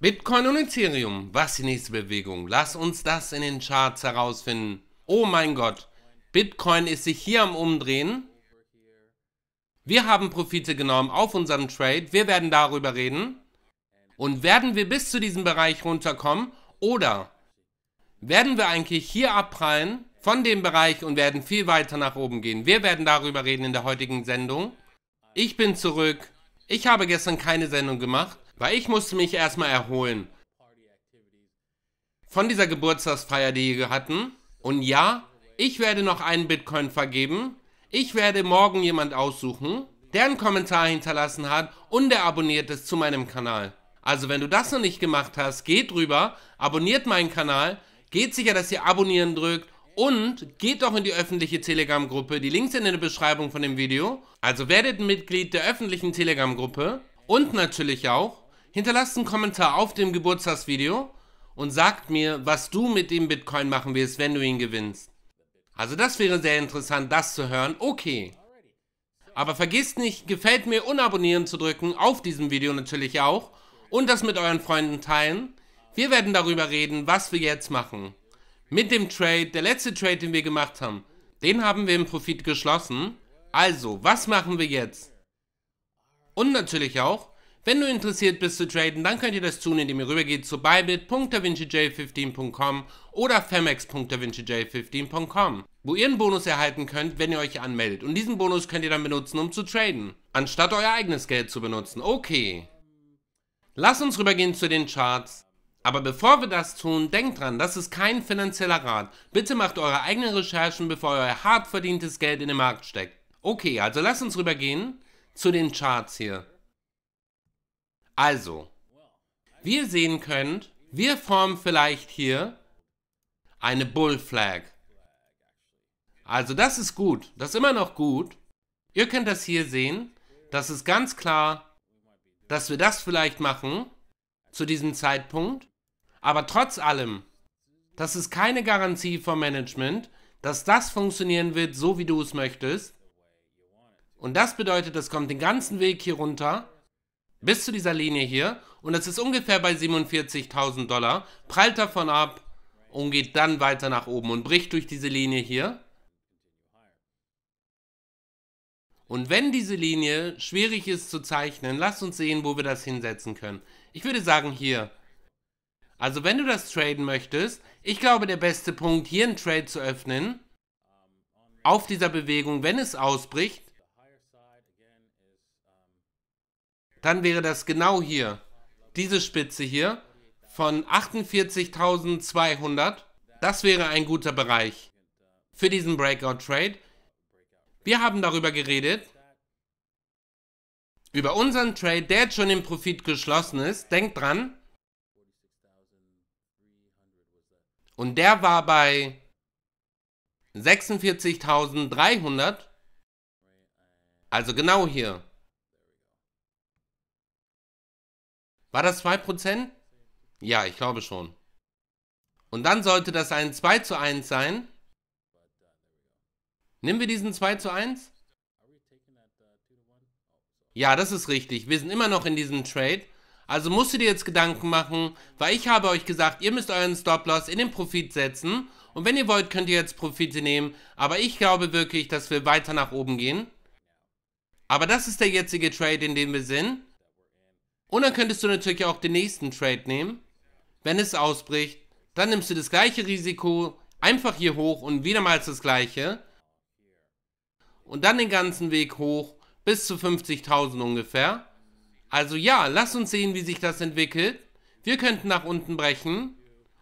Bitcoin und Ethereum, was die nächste Bewegung? Lass uns das in den Charts herausfinden. Oh mein Gott, Bitcoin ist sich hier am Umdrehen. Wir haben Profite genommen auf unserem Trade. Wir werden darüber reden. Und werden wir bis zu diesem Bereich runterkommen oder werden wir eigentlich hier abprallen von dem Bereich und werden viel weiter nach oben gehen? Wir werden darüber reden in der heutigen Sendung. Ich bin zurück. Ich habe gestern keine Sendung gemacht. Weil ich musste mich erstmal erholen. Von dieser Geburtstagsfeier, die wir hatten. Und ja, ich werde noch einen Bitcoin vergeben. Ich werde morgen jemand aussuchen, der einen Kommentar hinterlassen hat und der abonniert ist zu meinem Kanal. Also wenn du das noch nicht gemacht hast, geht drüber, abonniert meinen Kanal, geht sicher, dass ihr abonnieren drückt und geht doch in die öffentliche Telegram-Gruppe. Die Links sind in der Beschreibung von dem Video. Also werdet Mitglied der öffentlichen Telegram-Gruppe und natürlich auch Hinterlasst einen Kommentar auf dem Geburtstagsvideo und sagt mir, was du mit dem Bitcoin machen wirst, wenn du ihn gewinnst. Also das wäre sehr interessant, das zu hören. Okay. Aber vergisst nicht, gefällt mir und abonnieren zu drücken, auf diesem Video natürlich auch. Und das mit euren Freunden teilen. Wir werden darüber reden, was wir jetzt machen. Mit dem Trade, der letzte Trade, den wir gemacht haben, den haben wir im Profit geschlossen. Also, was machen wir jetzt? Und natürlich auch, wenn du interessiert bist zu traden, dann könnt ihr das tun, indem ihr rübergeht zu bybit.davincij15.com oder femex.davincij15.com, wo ihr einen Bonus erhalten könnt, wenn ihr euch anmeldet. Und diesen Bonus könnt ihr dann benutzen, um zu traden, anstatt euer eigenes Geld zu benutzen. Okay. Lass uns rübergehen zu den Charts. Aber bevor wir das tun, denkt dran, das ist kein finanzieller Rat. Bitte macht eure eigenen Recherchen, bevor ihr euer hart verdientes Geld in den Markt steckt. Okay, also lass uns rübergehen zu den Charts hier. Also, wie ihr sehen könnt, wir formen vielleicht hier eine Bull Flag. Also das ist gut, das ist immer noch gut. Ihr könnt das hier sehen, das ist ganz klar, dass wir das vielleicht machen zu diesem Zeitpunkt. Aber trotz allem, das ist keine Garantie vom Management, dass das funktionieren wird, so wie du es möchtest. Und das bedeutet, das kommt den ganzen Weg hier runter bis zu dieser Linie hier und das ist ungefähr bei 47.000 Dollar, prallt davon ab und geht dann weiter nach oben und bricht durch diese Linie hier. Und wenn diese Linie schwierig ist zu zeichnen, lass uns sehen, wo wir das hinsetzen können. Ich würde sagen hier. Also wenn du das traden möchtest, ich glaube der beste Punkt, hier einen Trade zu öffnen, auf dieser Bewegung, wenn es ausbricht, dann wäre das genau hier. Diese Spitze hier von 48.200. Das wäre ein guter Bereich für diesen Breakout Trade. Wir haben darüber geredet. Über unseren Trade, der jetzt schon im Profit geschlossen ist. Denkt dran. Und der war bei 46.300. Also genau hier. War das 2%? Ja, ich glaube schon. Und dann sollte das ein 2 zu 1 sein. Nehmen wir diesen 2 zu 1? Ja, das ist richtig. Wir sind immer noch in diesem Trade. Also musst du dir jetzt Gedanken machen, weil ich habe euch gesagt, ihr müsst euren Stop-Loss in den Profit setzen. Und wenn ihr wollt, könnt ihr jetzt Profite nehmen. Aber ich glaube wirklich, dass wir weiter nach oben gehen. Aber das ist der jetzige Trade, in dem wir sind. Und dann könntest du natürlich auch den nächsten Trade nehmen. Wenn es ausbricht, dann nimmst du das gleiche Risiko, einfach hier hoch und wiedermals das gleiche. Und dann den ganzen Weg hoch bis zu 50.000 ungefähr. Also ja, lass uns sehen, wie sich das entwickelt. Wir könnten nach unten brechen.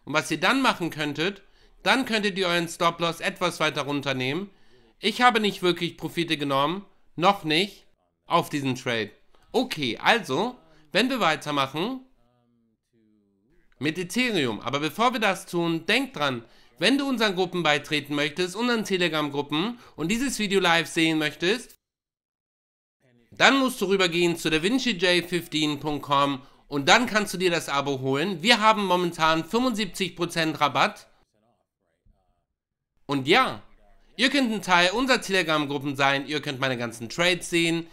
Und was ihr dann machen könntet, dann könntet ihr euren Stop-Loss etwas weiter runternehmen. Ich habe nicht wirklich Profite genommen, noch nicht, auf diesen Trade. Okay, also wenn wir weitermachen mit Ethereum. Aber bevor wir das tun, denk dran, wenn du unseren Gruppen beitreten möchtest, unseren Telegram-Gruppen und dieses Video live sehen möchtest, dann musst du rübergehen zu davincij15.com und dann kannst du dir das Abo holen. Wir haben momentan 75% Rabatt. Und ja, ihr könnt ein Teil unserer Telegram-Gruppen sein, ihr könnt meine ganzen Trades sehen,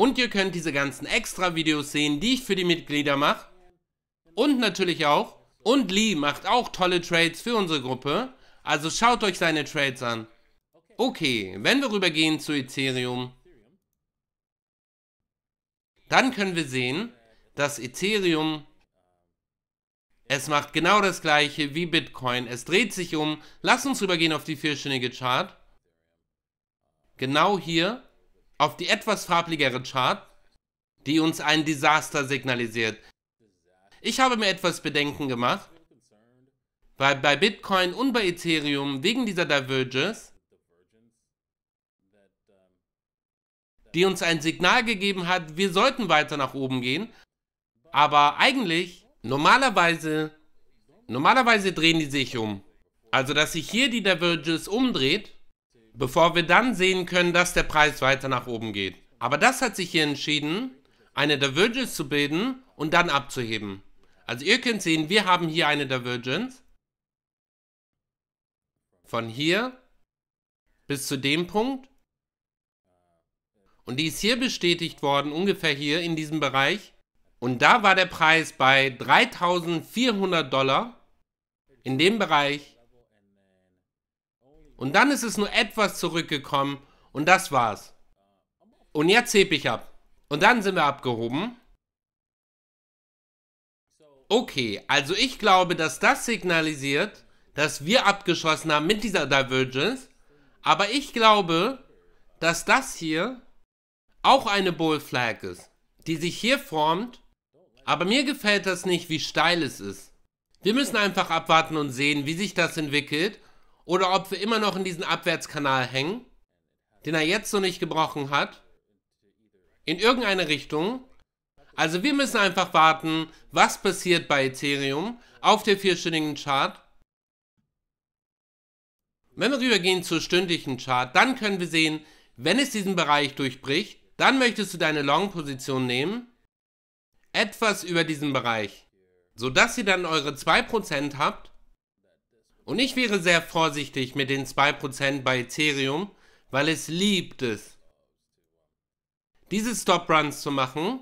und ihr könnt diese ganzen Extra-Videos sehen, die ich für die Mitglieder mache. Und natürlich auch. Und Lee macht auch tolle Trades für unsere Gruppe. Also schaut euch seine Trades an. Okay, wenn wir rübergehen zu Ethereum, dann können wir sehen, dass Ethereum, es macht genau das gleiche wie Bitcoin. Es dreht sich um. Lass uns rübergehen auf die vierstündige Chart. Genau hier auf die etwas farbigere Chart, die uns ein Desaster signalisiert. Ich habe mir etwas Bedenken gemacht, weil bei Bitcoin und bei Ethereum wegen dieser Diverges, die uns ein Signal gegeben hat, wir sollten weiter nach oben gehen, aber eigentlich, normalerweise, normalerweise drehen die sich um. Also, dass sich hier die Diverges umdreht bevor wir dann sehen können, dass der Preis weiter nach oben geht. Aber das hat sich hier entschieden, eine Divergence zu bilden und dann abzuheben. Also ihr könnt sehen, wir haben hier eine Divergence von hier bis zu dem Punkt. Und die ist hier bestätigt worden, ungefähr hier in diesem Bereich. Und da war der Preis bei 3400 Dollar in dem Bereich und dann ist es nur etwas zurückgekommen und das war's. Und jetzt heb ich ab. Und dann sind wir abgehoben. Okay, also ich glaube, dass das signalisiert, dass wir abgeschossen haben mit dieser Divergence. Aber ich glaube, dass das hier auch eine Bull Flag ist, die sich hier formt. Aber mir gefällt das nicht, wie steil es ist. Wir müssen einfach abwarten und sehen, wie sich das entwickelt oder ob wir immer noch in diesen Abwärtskanal hängen, den er jetzt noch nicht gebrochen hat, in irgendeine Richtung. Also wir müssen einfach warten, was passiert bei Ethereum auf der vierstündigen Chart. Wenn wir rübergehen zur stündlichen Chart, dann können wir sehen, wenn es diesen Bereich durchbricht, dann möchtest du deine Long-Position nehmen, etwas über diesen Bereich, sodass ihr dann eure 2% habt und ich wäre sehr vorsichtig mit den 2% bei Ethereum, weil es liebt es, diese Stop-Runs zu machen.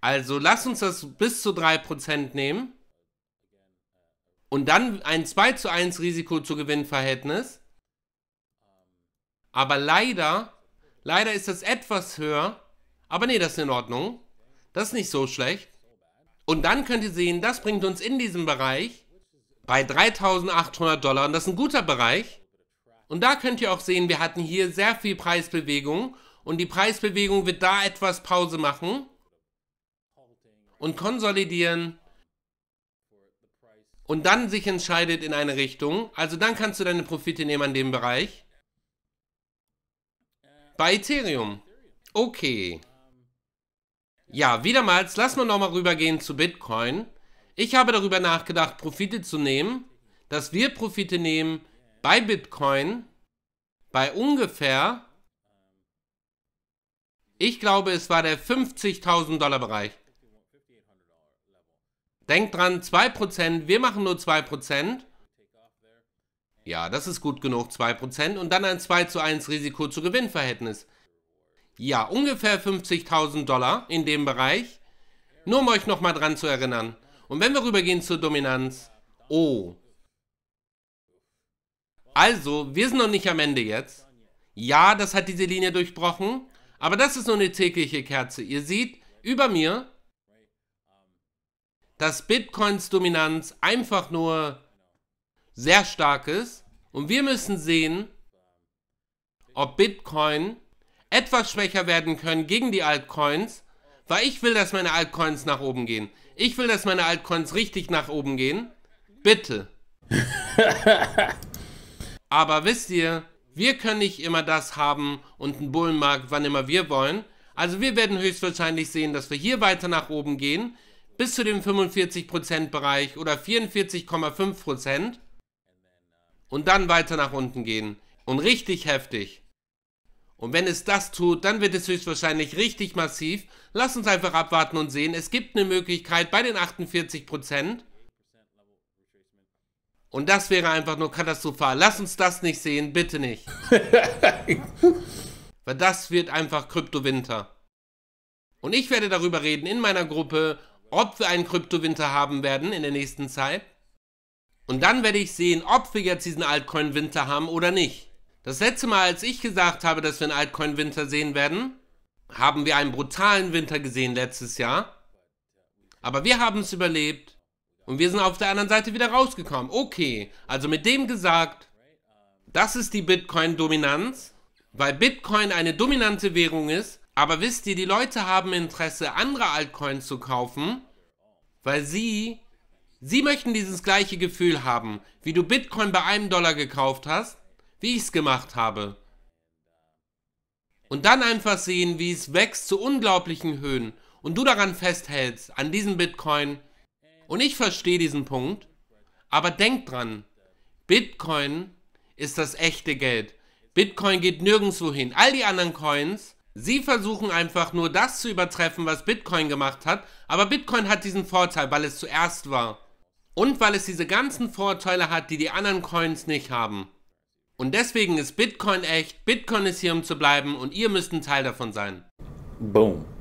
Also lass uns das bis zu 3% nehmen und dann ein 2 zu 1 Risiko zu Gewinnverhältnis. Aber leider, leider ist das etwas höher. Aber nee, das ist in Ordnung. Das ist nicht so schlecht. Und dann könnt ihr sehen, das bringt uns in diesem Bereich bei 3800 Dollar. Und das ist ein guter Bereich. Und da könnt ihr auch sehen, wir hatten hier sehr viel Preisbewegung. Und die Preisbewegung wird da etwas Pause machen und konsolidieren und dann sich entscheidet in eine Richtung. Also dann kannst du deine Profite nehmen an dem Bereich. Bei Ethereum. Okay. Ja, wiedermals, lass mal nochmal rübergehen zu Bitcoin. Ich habe darüber nachgedacht, Profite zu nehmen, dass wir Profite nehmen bei Bitcoin bei ungefähr, ich glaube, es war der 50.000 Dollar Bereich. Denkt dran, 2%, wir machen nur 2%. Ja, das ist gut genug, 2%. Und dann ein 2 zu 1 Risiko zu Gewinnverhältnis. Ja, ungefähr 50.000 Dollar in dem Bereich. Nur um euch nochmal dran zu erinnern. Und wenn wir rübergehen zur Dominanz, oh. Also, wir sind noch nicht am Ende jetzt. Ja, das hat diese Linie durchbrochen, aber das ist nur eine tägliche Kerze. Ihr seht, über mir, dass Bitcoins Dominanz einfach nur sehr stark ist. Und wir müssen sehen, ob Bitcoin etwas schwächer werden können gegen die Altcoins, weil ich will, dass meine Altcoins nach oben gehen. Ich will, dass meine Altcoins richtig nach oben gehen. Bitte. Aber wisst ihr, wir können nicht immer das haben und einen Bullenmarkt, wann immer wir wollen. Also wir werden höchstwahrscheinlich sehen, dass wir hier weiter nach oben gehen, bis zu dem 45% Bereich oder 44,5% und dann weiter nach unten gehen. Und richtig heftig. Und wenn es das tut, dann wird es höchstwahrscheinlich richtig massiv. Lass uns einfach abwarten und sehen. Es gibt eine Möglichkeit bei den 48 Und das wäre einfach nur katastrophal. Lass uns das nicht sehen, bitte nicht. Weil das wird einfach Kryptowinter. Und ich werde darüber reden in meiner Gruppe, ob wir einen Kryptowinter haben werden in der nächsten Zeit. Und dann werde ich sehen, ob wir jetzt diesen Altcoin-Winter haben oder nicht. Das letzte Mal, als ich gesagt habe, dass wir einen Altcoin-Winter sehen werden, haben wir einen brutalen Winter gesehen letztes Jahr. Aber wir haben es überlebt. Und wir sind auf der anderen Seite wieder rausgekommen. Okay, also mit dem gesagt, das ist die Bitcoin-Dominanz, weil Bitcoin eine dominante Währung ist. Aber wisst ihr, die Leute haben Interesse, andere Altcoins zu kaufen, weil sie, sie möchten dieses gleiche Gefühl haben, wie du Bitcoin bei einem Dollar gekauft hast wie ich es gemacht habe. Und dann einfach sehen, wie es wächst zu unglaublichen Höhen und du daran festhältst, an diesem Bitcoin. Und ich verstehe diesen Punkt, aber denk dran, Bitcoin ist das echte Geld. Bitcoin geht nirgendwo hin. All die anderen Coins, sie versuchen einfach nur das zu übertreffen, was Bitcoin gemacht hat, aber Bitcoin hat diesen Vorteil, weil es zuerst war. Und weil es diese ganzen Vorteile hat, die die anderen Coins nicht haben. Und deswegen ist Bitcoin echt, Bitcoin ist hier, um zu bleiben und ihr müsst ein Teil davon sein. Boom.